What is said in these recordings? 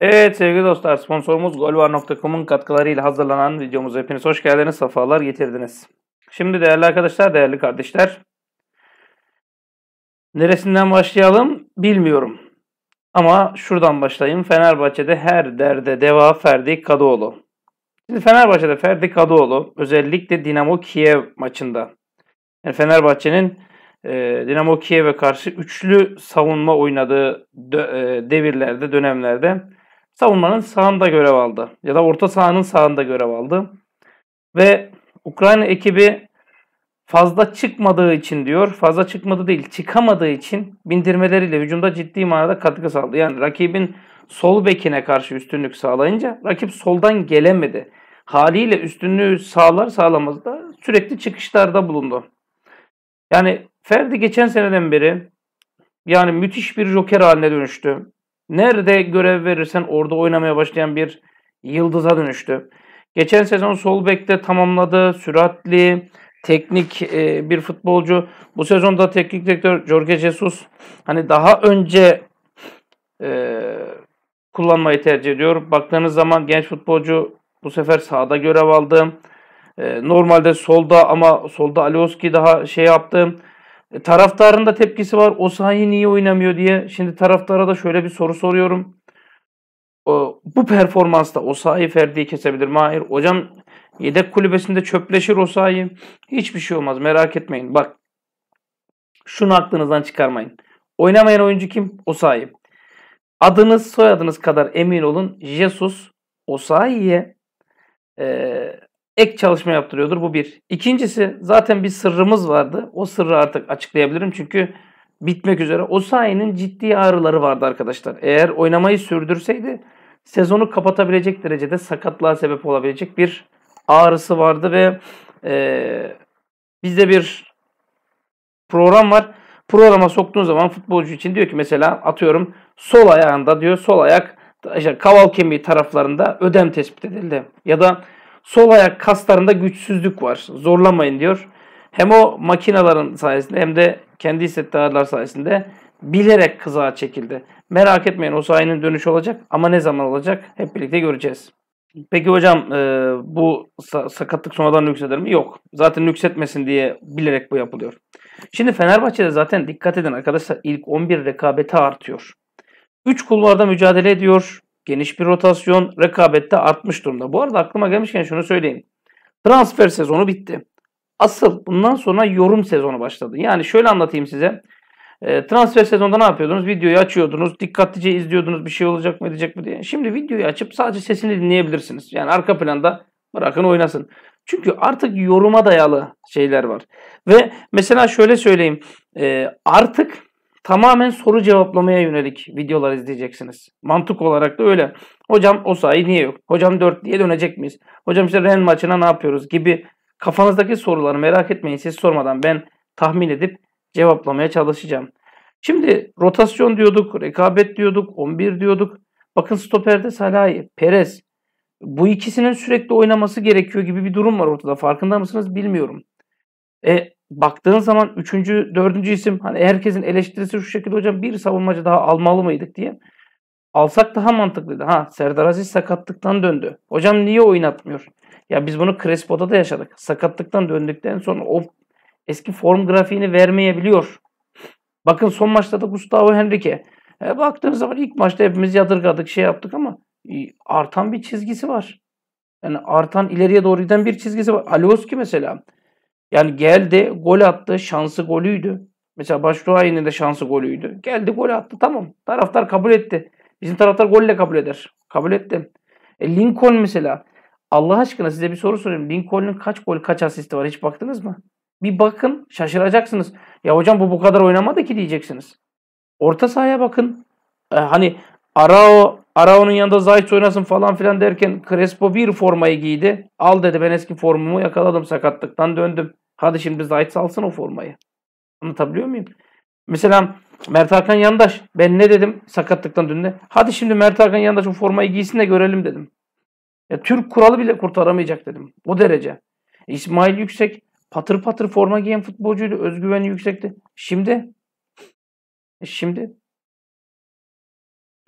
Evet sevgili dostlar sponsorumuz golvar.com'un katkılarıyla hazırlanan videomuza hepiniz hoş geldiniz, sefalar getirdiniz. Şimdi değerli arkadaşlar, değerli kardeşler. Neresinden başlayalım bilmiyorum. Ama şuradan başlayayım. Fenerbahçe'de her derde deva Ferdi Kadıoğlu. Şimdi Fenerbahçe'de Ferdi Kadıoğlu özellikle Dinamo Kiev maçında. Yani Fenerbahçe'nin e, Dinamo Kiev'e karşı üçlü savunma oynadığı e, devirlerde, dönemlerde savunmanın sağında görev aldı. Ya da orta sahanın sağında görev aldı. Ve Ukrayna ekibi fazla çıkmadığı için diyor. Fazla çıkmadı değil, çıkamadığı için bindirmeleriyle hücumda ciddi manada katkı sağladı. Yani rakibin sol bekine karşı üstünlük sağlayınca rakip soldan gelemedi. Haliyle üstünlüğü sağlar sağlamaz da sürekli çıkışlarda bulundu. Yani Ferdi geçen seneden beri yani müthiş bir joker haline dönüştü. Nerede görev verirsen orada oynamaya başlayan bir yıldıza dönüştü. Geçen sezon sol bekte tamamladı. Süratli, teknik e, bir futbolcu. Bu sezonda teknik direktör Jorge Jesus hani daha önce e, kullanmayı tercih ediyor. Baktığınız zaman genç futbolcu bu sefer sağda görev aldı. E, normalde solda ama solda Alioski daha şey yaptı. E, taraftarın da tepkisi var. O sahi niye oynamıyor diye. Şimdi taraftara da şöyle bir soru soruyorum. bu performansta o sahi Ferdi'yi kesebilir Mahir. Hocam yedek kulübesinde çöpleşir o sahi. Hiçbir şey olmaz merak etmeyin. Bak şunu aklınızdan çıkarmayın. Oynamayan oyuncu kim? O sahi. Adınız soyadınız kadar emin olun. Jesus Osayi'ye e, ek çalışma yaptırıyordur. Bu bir. İkincisi zaten bir sırrımız vardı. O sırrı artık açıklayabilirim çünkü bitmek üzere. O sayenin ciddi ağrıları vardı arkadaşlar. Eğer oynamayı sürdürseydi sezonu kapatabilecek derecede sakatlığa sebep olabilecek bir ağrısı vardı ve e, bizde bir program var. Programa soktuğun zaman futbolcu için diyor ki mesela atıyorum sol ayağında diyor sol ayak işte kaval kemiği taraflarında ödem tespit edildi. Ya da Sol ayak kaslarında güçsüzlük var. Zorlamayın diyor. Hem o makinaların sayesinde hem de kendi hissettiği ağrılar sayesinde bilerek kızağa çekildi. Merak etmeyin o sayenin dönüşü olacak ama ne zaman olacak hep birlikte göreceğiz. Peki hocam e, bu sakatlık sonradan nükseder mi? Yok. Zaten nüksetmesin diye bilerek bu yapılıyor. Şimdi Fenerbahçe'de zaten dikkat edin arkadaşlar ilk 11 rekabeti artıyor. 3 kulvarda mücadele ediyor. Geniş bir rotasyon rekabette artmış durumda. Bu arada aklıma gelmişken şunu söyleyeyim. Transfer sezonu bitti. Asıl bundan sonra yorum sezonu başladı. Yani şöyle anlatayım size. E, transfer sezonunda ne yapıyordunuz? Videoyu açıyordunuz. Dikkatlice izliyordunuz. Bir şey olacak mı edecek mi diye. Şimdi videoyu açıp sadece sesini dinleyebilirsiniz. Yani arka planda bırakın oynasın. Çünkü artık yoruma dayalı şeyler var. Ve mesela şöyle söyleyeyim. E, artık tamamen soru cevaplamaya yönelik videolar izleyeceksiniz. Mantık olarak da öyle. Hocam o sayı niye yok? Hocam 4 diye dönecek miyiz? Hocam işte Ren maçına ne yapıyoruz gibi kafanızdaki soruları merak etmeyin siz sormadan ben tahmin edip cevaplamaya çalışacağım. Şimdi rotasyon diyorduk, rekabet diyorduk, 11 diyorduk. Bakın stoperde Salah, Perez. Bu ikisinin sürekli oynaması gerekiyor gibi bir durum var ortada. Farkında mısınız bilmiyorum. E, baktığın zaman üçüncü, dördüncü isim hani herkesin eleştirisi şu şekilde hocam bir savunmacı daha almalı mıydık diye. Alsak daha mantıklıydı. Ha Serdar Aziz sakatlıktan döndü. Hocam niye oynatmıyor? Ya biz bunu Crespo'da da yaşadık. Sakatlıktan döndükten sonra o eski form grafiğini vermeyebiliyor. Bakın son maçta da Gustavo Henrique. E, baktığınız zaman ilk maçta hepimiz yadırgadık, şey yaptık ama e, artan bir çizgisi var. Yani artan ileriye doğru giden bir çizgisi var. Alioski mesela yani geldi gol attı şansı golüydü. Mesela Başruay'ın de şansı golüydü. Geldi gol attı tamam. Taraftar kabul etti. Bizim taraftar golle kabul eder. Kabul etti. E Lincoln mesela. Allah aşkına size bir soru sorayım. Lincoln'un kaç gol kaç asisti var hiç baktınız mı? Bir bakın şaşıracaksınız. Ya hocam bu bu kadar oynamadı ki diyeceksiniz. Orta sahaya bakın. Ee, hani Arao Arao'nun yanında Zayt oynasın falan filan derken Crespo bir formayı giydi. Al dedi ben eski formumu yakaladım sakatlıktan döndüm. Hadi şimdi Zayt alsın o formayı. Anlatabiliyor muyum? Mesela Mert Hakan Yandaş. Ben ne dedim sakatlıktan dün de? Hadi şimdi Mert Hakan Yandaş o formayı giysin de görelim dedim. Ya Türk kuralı bile kurtaramayacak dedim. O derece. İsmail Yüksek patır patır forma giyen futbolcuydu. Özgüveni yüksekti. Şimdi e şimdi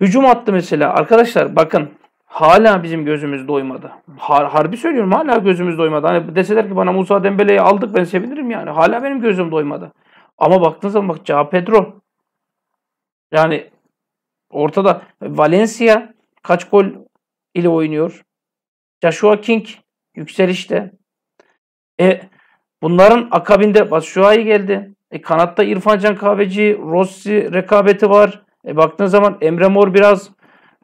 hücum attı mesela. Arkadaşlar bakın Hala bizim gözümüz doymadı. Har harbi söylüyorum hala gözümüz doymadı. Hani deseler ki bana Musa Dembele'yi aldık ben sevinirim yani. Hala benim gözüm doymadı. Ama baktığın zaman bak Cao Pedro. Yani ortada Valencia kaç gol ile oynuyor. Joshua King yükselişte. E bunların akabinde Batshuayi geldi. E, kanatta İrfan Can Kahveci, Rossi rekabeti var. E, baktığın zaman Emre Mor biraz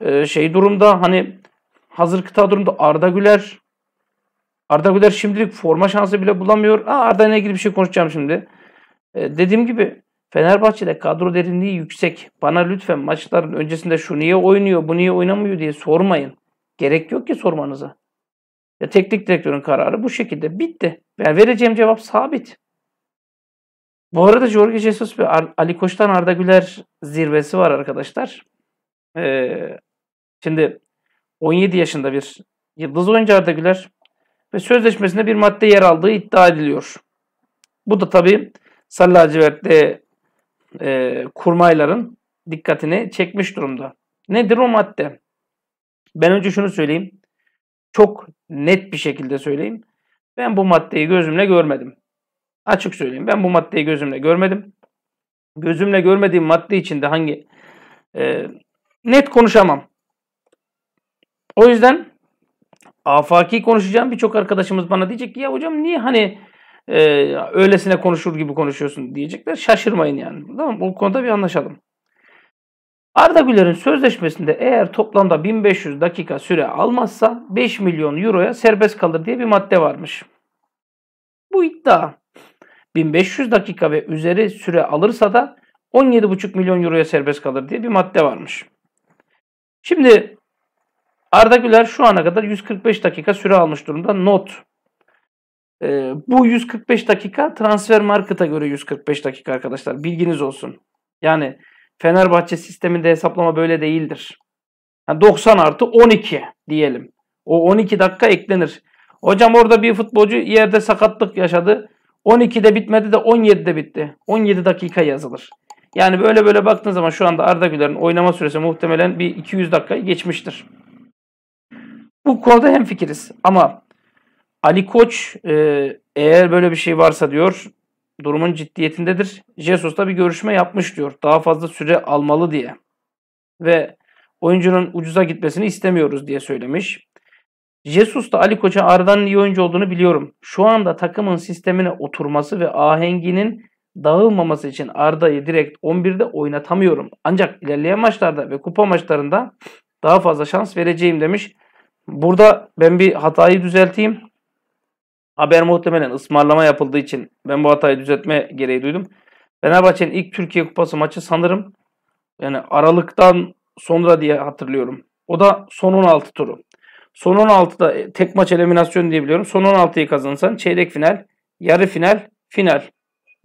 ee, şey durumda hani hazır kıta durumda Arda Güler Arda Güler şimdilik forma şansı bile bulamıyor. Aa, Arda ile ilgili bir şey konuşacağım şimdi. Ee, dediğim gibi Fenerbahçe'de kadro derinliği yüksek. Bana lütfen maçların öncesinde şu niye oynuyor, bu niye oynamıyor diye sormayın. Gerek yok ki sormanıza. Ya teknik direktörün kararı bu şekilde bitti. Ben vereceğim cevap sabit. Bu arada Jorge Jesus ve Ali Koç'tan Arda Güler zirvesi var arkadaşlar. Ee, Şimdi 17 yaşında bir yıldız oyuncu Arda Güler ve sözleşmesinde bir madde yer aldığı iddia ediliyor. Bu da tabii Sarı Lacivert'te e, kurmayların dikkatini çekmiş durumda. Nedir o madde? Ben önce şunu söyleyeyim. Çok net bir şekilde söyleyeyim. Ben bu maddeyi gözümle görmedim. Açık söyleyeyim. Ben bu maddeyi gözümle görmedim. Gözümle görmediğim madde içinde hangi e, net konuşamam. O yüzden afaki konuşacağım birçok arkadaşımız bana diyecek ki ya hocam niye hani e, öylesine konuşur gibi konuşuyorsun diyecekler. Şaşırmayın yani. Tamam bu konuda bir anlaşalım. Arda Güler'in sözleşmesinde eğer toplamda 1500 dakika süre almazsa 5 milyon euroya serbest kalır diye bir madde varmış. Bu iddia 1500 dakika ve üzeri süre alırsa da 17,5 milyon euroya serbest kalır diye bir madde varmış. Şimdi Arda Güler şu ana kadar 145 dakika süre almış durumda. Not. Ee, bu 145 dakika transfer markete göre 145 dakika arkadaşlar. Bilginiz olsun. Yani Fenerbahçe sisteminde hesaplama böyle değildir. Yani 90 artı 12 diyelim. O 12 dakika eklenir. Hocam orada bir futbolcu yerde sakatlık yaşadı. 12'de bitmedi de 17'de bitti. 17 dakika yazılır. Yani böyle böyle baktığın zaman şu anda Arda Güler'in oynama süresi muhtemelen bir 200 dakika geçmiştir. Bu konuda hem fikiriz ama Ali Koç e, eğer böyle bir şey varsa diyor durumun ciddiyetindedir. Jesus'la bir görüşme yapmış diyor. Daha fazla süre almalı diye. Ve oyuncunun ucuza gitmesini istemiyoruz diye söylemiş. Jesus da Ali Koç'a Arda'nın iyi oyuncu olduğunu biliyorum. Şu anda takımın sistemine oturması ve ahenginin dağılmaması için Arda'yı direkt 11'de oynatamıyorum. Ancak ilerleyen maçlarda ve kupa maçlarında daha fazla şans vereceğim demiş. Burada ben bir hatayı düzelteyim. Haber muhtemelen ısmarlama yapıldığı için ben bu hatayı düzeltme gereği duydum. Fenerbahçe'nin ilk Türkiye Kupası maçı sanırım yani Aralık'tan sonra diye hatırlıyorum. O da son 16 turu. Son 16'da e, tek maç eliminasyon diye biliyorum. Son 16'yı kazanırsan çeyrek final, yarı final, final.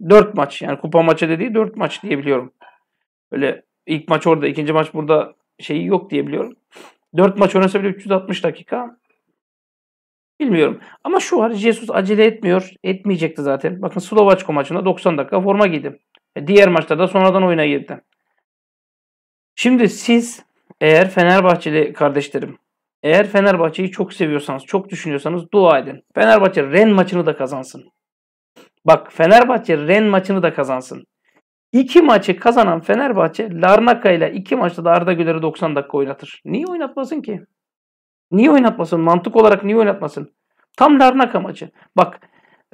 4 maç yani kupa maçı dediği 4 maç diye biliyorum. Öyle ilk maç orada, ikinci maç burada şeyi yok diye biliyorum. 4 maç oynasa bile 360 dakika. Bilmiyorum. Ama şu var. Jesus acele etmiyor. Etmeyecekti zaten. Bakın Slovaçko maçında 90 dakika forma giydi. E, diğer maçta da sonradan oyuna girdi. Şimdi siz eğer Fenerbahçeli kardeşlerim eğer Fenerbahçe'yi çok seviyorsanız, çok düşünüyorsanız dua edin. Fenerbahçe Ren maçını da kazansın. Bak Fenerbahçe Ren maçını da kazansın. İki maçı kazanan Fenerbahçe Larnaka ile iki maçta da Arda Güler'i 90 dakika oynatır. Niye oynatmasın ki? Niye oynatmasın? Mantık olarak niye oynatmasın? Tam Larnaka maçı. Bak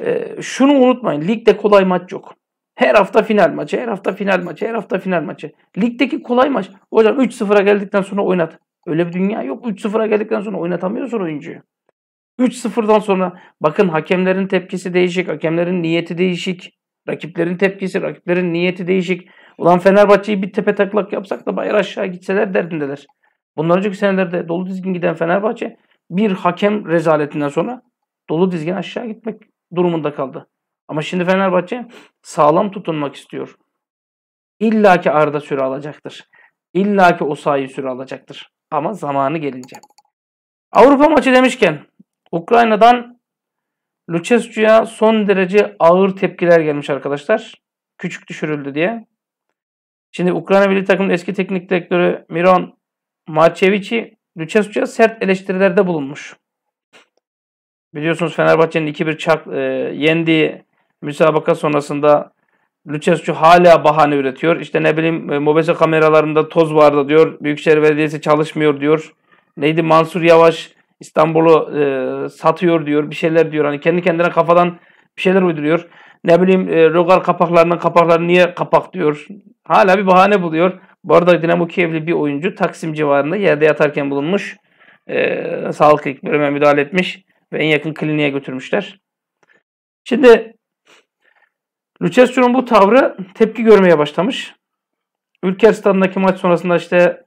e, şunu unutmayın. Ligde kolay maç yok. Her hafta final maçı, her hafta final maçı, her hafta final maçı. Ligdeki kolay maç. Hocam 3-0'a geldikten sonra oynat. Öyle bir dünya yok. 3-0'a geldikten sonra oynatamıyorsun oyuncuyu. 3-0'dan sonra bakın hakemlerin tepkisi değişik, hakemlerin niyeti değişik. Rakiplerin tepkisi, rakiplerin niyeti değişik. Ulan Fenerbahçe'yi bir tepe taklak yapsak da bayır aşağı gitseler derdindeler. Bundan önceki senelerde dolu dizgin giden Fenerbahçe bir hakem rezaletinden sonra dolu dizgin aşağı gitmek durumunda kaldı. Ama şimdi Fenerbahçe sağlam tutunmak istiyor. İlla ki Arda süre alacaktır. İlla ki o sayı süre alacaktır. Ama zamanı gelince. Avrupa maçı demişken Ukrayna'dan Lucescu'ya son derece ağır tepkiler gelmiş arkadaşlar. Küçük düşürüldü diye. Şimdi Ukrayna Birliği takımın eski teknik direktörü Miron Marçevici Lucescu'ya sert eleştirilerde bulunmuş. Biliyorsunuz Fenerbahçe'nin 2-1 çak, e, yendiği müsabaka sonrasında Lucescu hala bahane üretiyor. İşte ne bileyim e, mobese kameralarında toz vardı diyor. Büyükşehir Belediyesi çalışmıyor diyor. Neydi Mansur Yavaş İstanbul'u e, satıyor diyor. Bir şeyler diyor. Hani kendi kendine kafadan bir şeyler uyduruyor. Ne bileyim e, Rogar kapaklarının kapakları niye kapak diyor. Hala bir bahane buluyor. Bu arada Dinamo Kiev'li bir oyuncu Taksim civarında yerde yatarken bulunmuş. E, sağlık ekibine müdahale etmiş ve en yakın kliniğe götürmüşler. Şimdi Lucescu'nun bu tavrı tepki görmeye başlamış. Ülker stadındaki maç sonrasında işte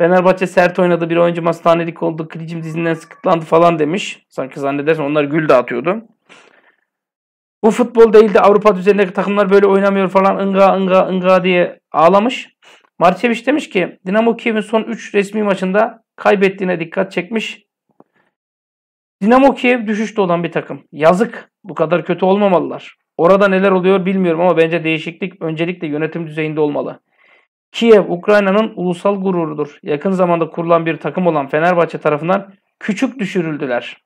Fenerbahçe sert oynadı. Bir oyuncu hastanelik oldu. Klicim dizinden sıkıtlandı falan demiş. Sanki zannedersen onlar gül dağıtıyordu. Bu futbol değil de Avrupa düzenindeki takımlar böyle oynamıyor falan inga ınga ınga diye ağlamış. Marçeviç demiş ki Dinamo Kiev'in son 3 resmi maçında kaybettiğine dikkat çekmiş. Dinamo Kiev düşüşte olan bir takım. Yazık. Bu kadar kötü olmamalılar. Orada neler oluyor bilmiyorum ama bence değişiklik öncelikle yönetim düzeyinde olmalı. Kiev Ukrayna'nın ulusal gururudur. Yakın zamanda kurulan bir takım olan Fenerbahçe tarafından küçük düşürüldüler.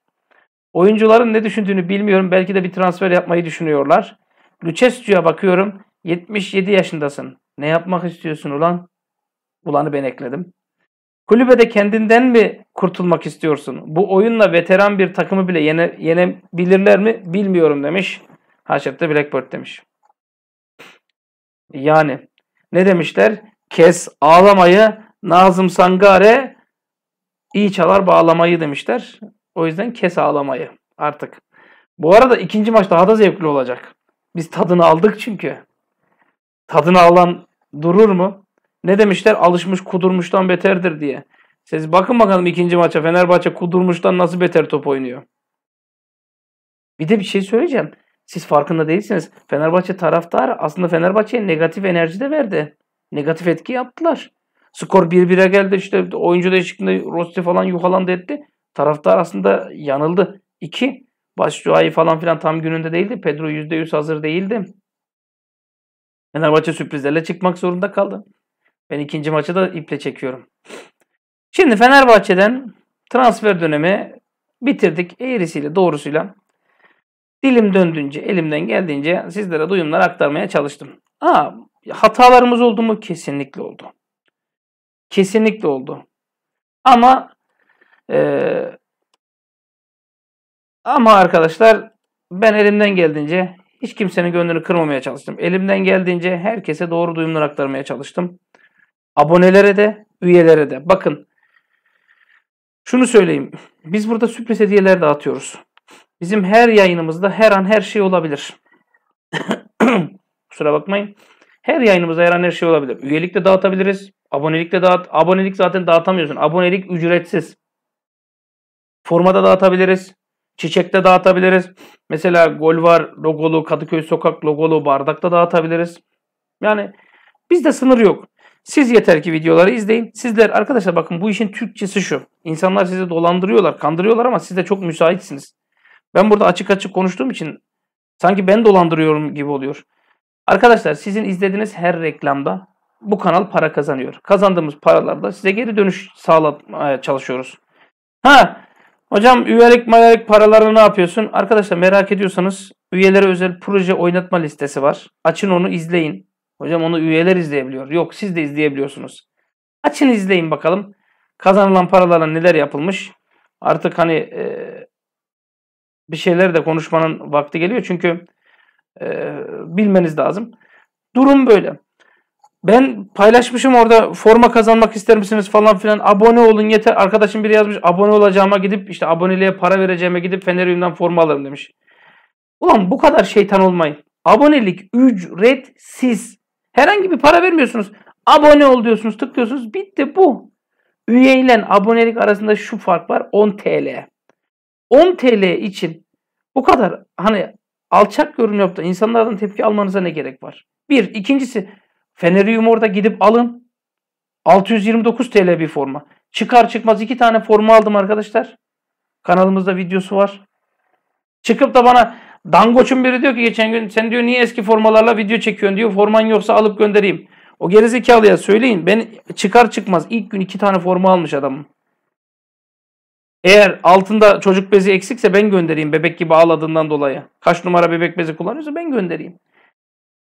Oyuncuların ne düşündüğünü bilmiyorum. Belki de bir transfer yapmayı düşünüyorlar. Lucescu'ya bakıyorum. 77 yaşındasın. Ne yapmak istiyorsun ulan? Ulanı ben ekledim. Kulübede kendinden mi kurtulmak istiyorsun? Bu oyunla veteran bir takımı bile yene, yenebilirler mi bilmiyorum demiş. Haşep'te Blackbird demiş. Yani ne demişler? kes ağlamayı, Nazım Sangare iyi çalar bağlamayı demişler. O yüzden kes ağlamayı artık. Bu arada ikinci maç daha da zevkli olacak. Biz tadını aldık çünkü. Tadını alan durur mu? Ne demişler? Alışmış kudurmuştan beterdir diye. Siz bakın bakalım ikinci maça Fenerbahçe kudurmuştan nasıl beter top oynuyor. Bir de bir şey söyleyeceğim. Siz farkında değilsiniz. Fenerbahçe taraftarı aslında Fenerbahçe'ye negatif enerji de verdi negatif etki yaptılar. Skor 1-1'e geldi işte oyuncu değişikliğinde Rosti falan yuhalandı etti. Taraftar aslında yanıldı. 2. Başcuay'ı falan filan tam gününde değildi. Pedro %100 hazır değildi. Fenerbahçe sürprizlerle çıkmak zorunda kaldı. Ben ikinci maçı da iple çekiyorum. Şimdi Fenerbahçe'den transfer dönemi bitirdik. Eğrisiyle doğrusuyla dilim döndüğünce, elimden geldiğince sizlere duyumlar aktarmaya çalıştım. Aa, Hatalarımız oldu mu? Kesinlikle oldu. Kesinlikle oldu. Ama e, ama arkadaşlar ben elimden geldiğince hiç kimsenin gönlünü kırmamaya çalıştım. Elimden geldiğince herkese doğru duyumları aktarmaya çalıştım. Abonelere de, üyelere de. Bakın şunu söyleyeyim. Biz burada sürpriz hediyeler dağıtıyoruz. Bizim her yayınımızda her an her şey olabilir. Kusura bakmayın. Her yayınımızda her an her şey olabilir. Üyelik dağıtabiliriz. Abonelik dağıt. Abonelik zaten dağıtamıyorsun. Abonelik ücretsiz. Formada dağıtabiliriz. Çiçekte dağıtabiliriz. Mesela gol var logolu, Kadıköy sokak logolu bardakta dağıtabiliriz. Yani bizde sınır yok. Siz yeter ki videoları izleyin. Sizler arkadaşlar bakın bu işin Türkçesi şu. İnsanlar sizi dolandırıyorlar, kandırıyorlar ama siz de çok müsaitsiniz. Ben burada açık açık konuştuğum için sanki ben dolandırıyorum gibi oluyor. Arkadaşlar sizin izlediğiniz her reklamda bu kanal para kazanıyor. Kazandığımız paralarda size geri dönüş sağlamaya çalışıyoruz. Ha hocam üyelik mayelik paraları ne yapıyorsun? Arkadaşlar merak ediyorsanız üyelere özel proje oynatma listesi var. Açın onu izleyin. Hocam onu üyeler izleyebiliyor. Yok siz de izleyebiliyorsunuz. Açın izleyin bakalım. Kazanılan paralarla neler yapılmış. Artık hani e, bir şeyler de konuşmanın vakti geliyor. Çünkü e, bilmeniz lazım. Durum böyle. Ben paylaşmışım orada forma kazanmak ister misiniz falan filan. Abone olun yeter. Arkadaşım biri yazmış abone olacağıma gidip işte aboneliğe para vereceğime gidip Fenerium'dan forma alırım demiş. Ulan bu kadar şeytan olmayın. Abonelik ücretsiz. Herhangi bir para vermiyorsunuz. Abone ol diyorsunuz tıklıyorsunuz bitti bu. Üye ile abonelik arasında şu fark var 10 TL. 10 TL için bu kadar hani alçak görünüp da insanlardan tepki almanıza ne gerek var? Bir. ikincisi Fenerium orada gidip alın. 629 TL bir forma. Çıkar çıkmaz iki tane forma aldım arkadaşlar. Kanalımızda videosu var. Çıkıp da bana Dangoç'un biri diyor ki geçen gün sen diyor niye eski formalarla video çekiyorsun diyor. Forman yoksa alıp göndereyim. O gerizekalıya söyleyin. Ben çıkar çıkmaz ilk gün iki tane forma almış adamım. Eğer altında çocuk bezi eksikse ben göndereyim bebek gibi ağladığından dolayı. Kaç numara bebek bezi kullanıyorsa ben göndereyim.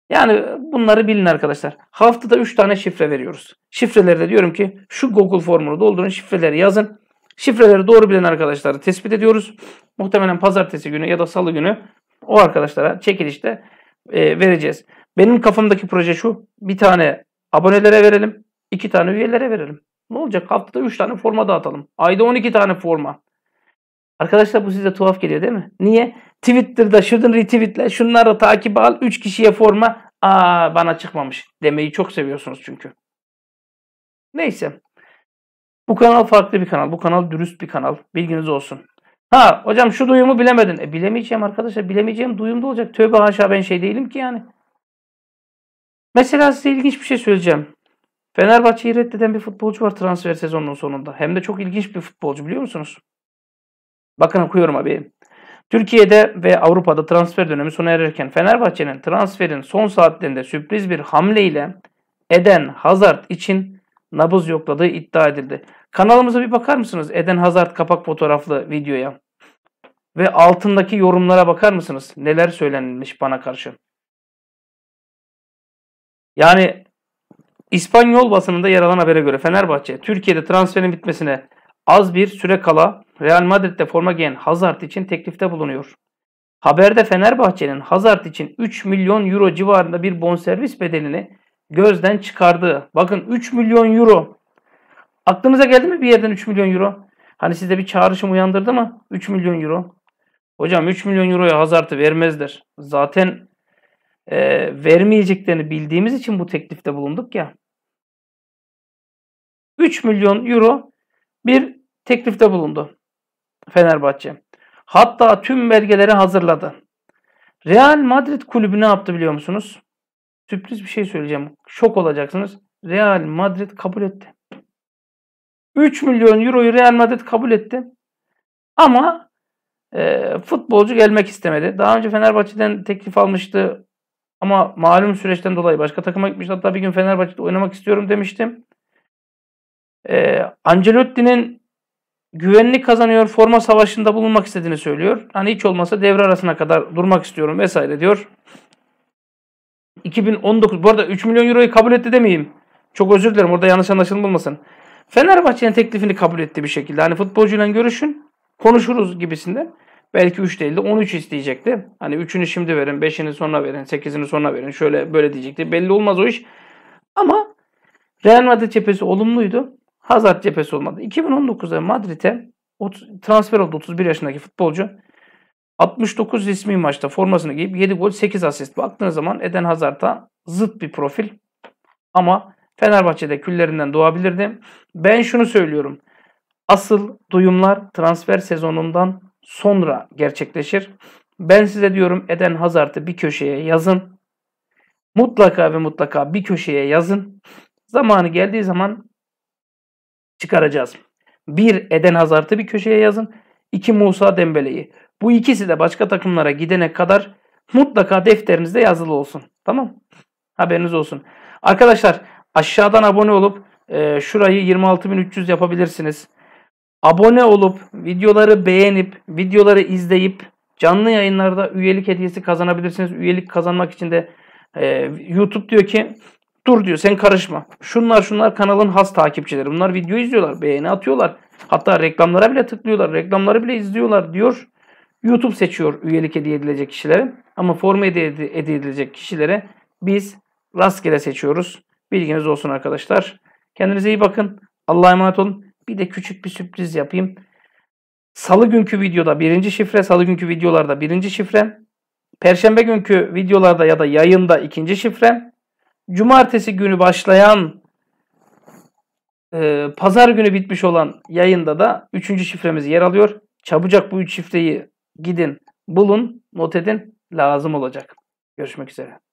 Yani bunları bilin arkadaşlar. Haftada 3 tane şifre veriyoruz. Şifrelerde diyorum ki şu Google formunu doldurun şifreleri yazın. Şifreleri doğru bilen arkadaşları tespit ediyoruz. Muhtemelen pazartesi günü ya da salı günü o arkadaşlara çekilişte e, vereceğiz. Benim kafamdaki proje şu. Bir tane abonelere verelim. iki tane üyelere verelim. Ne olacak? Haftada 3 tane forma dağıtalım. Ayda 12 tane forma. Arkadaşlar bu size tuhaf geliyor değil mi? Niye? Twitter'da şunu retweetle, şunları takip al, 3 kişiye forma. Aa bana çıkmamış demeyi çok seviyorsunuz çünkü. Neyse. Bu kanal farklı bir kanal. Bu kanal dürüst bir kanal. Bilginiz olsun. Ha hocam şu duyumu bilemedin. E bilemeyeceğim arkadaşlar. Bilemeyeceğim duyumda olacak. Tövbe haşa ben şey değilim ki yani. Mesela size ilginç bir şey söyleyeceğim. Fenerbahçe'yi reddeden bir futbolcu var transfer sezonunun sonunda. Hem de çok ilginç bir futbolcu biliyor musunuz? Bakın okuyorum abi. Türkiye'de ve Avrupa'da transfer dönemi sona ererken Fenerbahçe'nin transferin son saatlerinde sürpriz bir hamleyle Eden Hazard için nabız yokladığı iddia edildi. Kanalımıza bir bakar mısınız? Eden Hazard kapak fotoğraflı videoya. Ve altındaki yorumlara bakar mısınız? Neler söylenmiş bana karşı? Yani İspanyol basınında yer alan habere göre Fenerbahçe, Türkiye'de transferin bitmesine az bir süre kala Real Madrid'de forma giyen Hazard için teklifte bulunuyor. Haberde Fenerbahçe'nin Hazard için 3 milyon euro civarında bir bonservis bedelini gözden çıkardığı. Bakın 3 milyon euro. Aklınıza geldi mi bir yerden 3 milyon euro? Hani size bir çağrışım uyandırdı mı? 3 milyon euro. Hocam 3 milyon euroya Hazard'ı vermezler. Zaten e, vermeyeceklerini bildiğimiz için bu teklifte bulunduk ya. 3 milyon euro bir teklifte bulundu Fenerbahçe. Hatta tüm belgeleri hazırladı. Real Madrid kulübü ne yaptı biliyor musunuz? Sürpriz bir şey söyleyeceğim. Şok olacaksınız. Real Madrid kabul etti. 3 milyon euroyu Real Madrid kabul etti. Ama e, futbolcu gelmek istemedi. Daha önce Fenerbahçe'den teklif almıştı. Ama malum süreçten dolayı başka takıma gitmişti. Hatta bir gün Fenerbahçe'de oynamak istiyorum demiştim. E, Ancelotti'nin güvenli kazanıyor forma savaşında bulunmak istediğini söylüyor. Hani hiç olmasa devre arasına kadar durmak istiyorum vesaire diyor. 2019 bu arada 3 milyon euroyu kabul etti demeyeyim. Çok özür dilerim orada yanlış anlaşılmasın. Fenerbahçe'nin teklifini kabul etti bir şekilde. Hani futbolcuyla görüşün konuşuruz gibisinden. Belki 3 değildi, de 13 isteyecekti. Hani 3'ünü şimdi verin, 5'ini sonra verin, 8'ini sonra verin. Şöyle böyle diyecekti. Belli olmaz o iş. Ama Real Madrid cephesi olumluydu. Hazard cephesi olmadı. 2019'da Madrid'e transfer oldu 31 yaşındaki futbolcu. 69 resmi maçta formasını giyip 7 gol 8 asist. Baktığınız zaman Eden Hazard'a zıt bir profil. Ama Fenerbahçe'de küllerinden doğabilirdi. Ben şunu söylüyorum. Asıl duyumlar transfer sezonundan sonra gerçekleşir. Ben size diyorum Eden Hazard'ı bir köşeye yazın. Mutlaka ve mutlaka bir köşeye yazın. Zamanı geldiği zaman çıkaracağız. Bir Eden Hazard'ı bir köşeye yazın. iki Musa Dembele'yi. Bu ikisi de başka takımlara gidene kadar mutlaka defterinizde yazılı olsun. Tamam Haberiniz olsun. Arkadaşlar aşağıdan abone olup e, şurayı 26.300 yapabilirsiniz. Abone olup videoları beğenip videoları izleyip canlı yayınlarda üyelik hediyesi kazanabilirsiniz. Üyelik kazanmak için de e, YouTube diyor ki Dur diyor sen karışma. Şunlar şunlar kanalın has takipçileri. Bunlar video izliyorlar, beğeni atıyorlar. Hatta reklamlara bile tıklıyorlar, reklamları bile izliyorlar diyor. YouTube seçiyor üyelik hediye edilecek kişilere. Ama forma hediye edilecek kişilere biz rastgele seçiyoruz. Bilginiz olsun arkadaşlar. Kendinize iyi bakın. Allah'a emanet olun. Bir de küçük bir sürpriz yapayım. Salı günkü videoda birinci şifre, salı günkü videolarda birinci şifre. Perşembe günkü videolarda ya da yayında ikinci şifre cumartesi günü başlayan e, pazar günü bitmiş olan yayında da 3. şifremiz yer alıyor. Çabucak bu üç şifreyi gidin bulun, not edin lazım olacak. Görüşmek üzere.